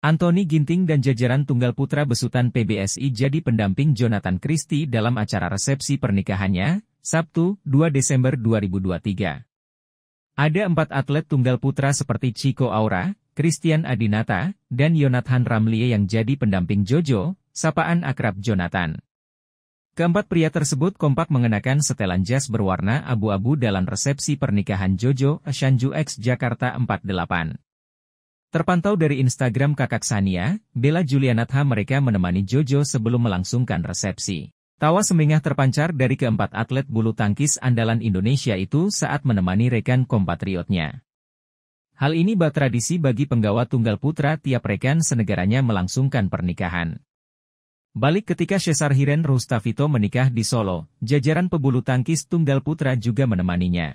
Anthony Ginting dan jajaran tunggal putra besutan PBSI jadi pendamping Jonathan Christie dalam acara resepsi pernikahannya, Sabtu, 2 Desember 2023. Ada empat atlet tunggal putra seperti Chico Aura, Christian Adinata, dan Yonathan Ramlie yang jadi pendamping Jojo, sapaan akrab Jonathan. Keempat pria tersebut kompak mengenakan setelan jas berwarna abu-abu dalam resepsi pernikahan Jojo Shanju X Jakarta 48. Terpantau dari Instagram kakak Sania, Bella Julianatha mereka menemani Jojo sebelum melangsungkan resepsi. Tawa semingah terpancar dari keempat atlet bulu tangkis andalan Indonesia itu saat menemani rekan kompatriotnya. Hal ini tradisi bagi penggawa tunggal putra tiap rekan senegaranya melangsungkan pernikahan. Balik ketika Cesar Hiren Rustavito menikah di Solo, jajaran pebulu tangkis tunggal putra juga menemaninya.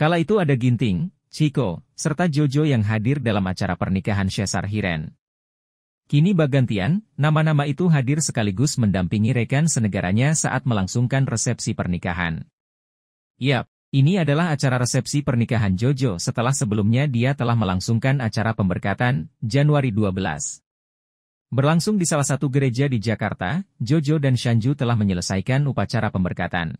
Kala itu ada Ginting, Chico, serta Jojo yang hadir dalam acara pernikahan Cesar Hiren. Kini bagantian, nama-nama itu hadir sekaligus mendampingi rekan senegaranya saat melangsungkan resepsi pernikahan. Yap, ini adalah acara resepsi pernikahan Jojo setelah sebelumnya dia telah melangsungkan acara pemberkatan, Januari 12. Berlangsung di salah satu gereja di Jakarta, Jojo dan Shanju telah menyelesaikan upacara pemberkatan.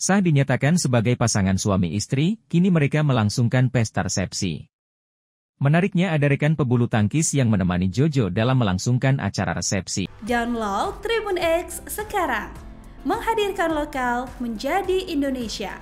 Sah dinyatakan sebagai pasangan suami istri, kini mereka melangsungkan pesta resepsi. Menariknya ada rekan pebulu tangkis yang menemani Jojo dalam melangsungkan acara resepsi. Download Tribun X sekarang. Menghadirkan lokal menjadi Indonesia.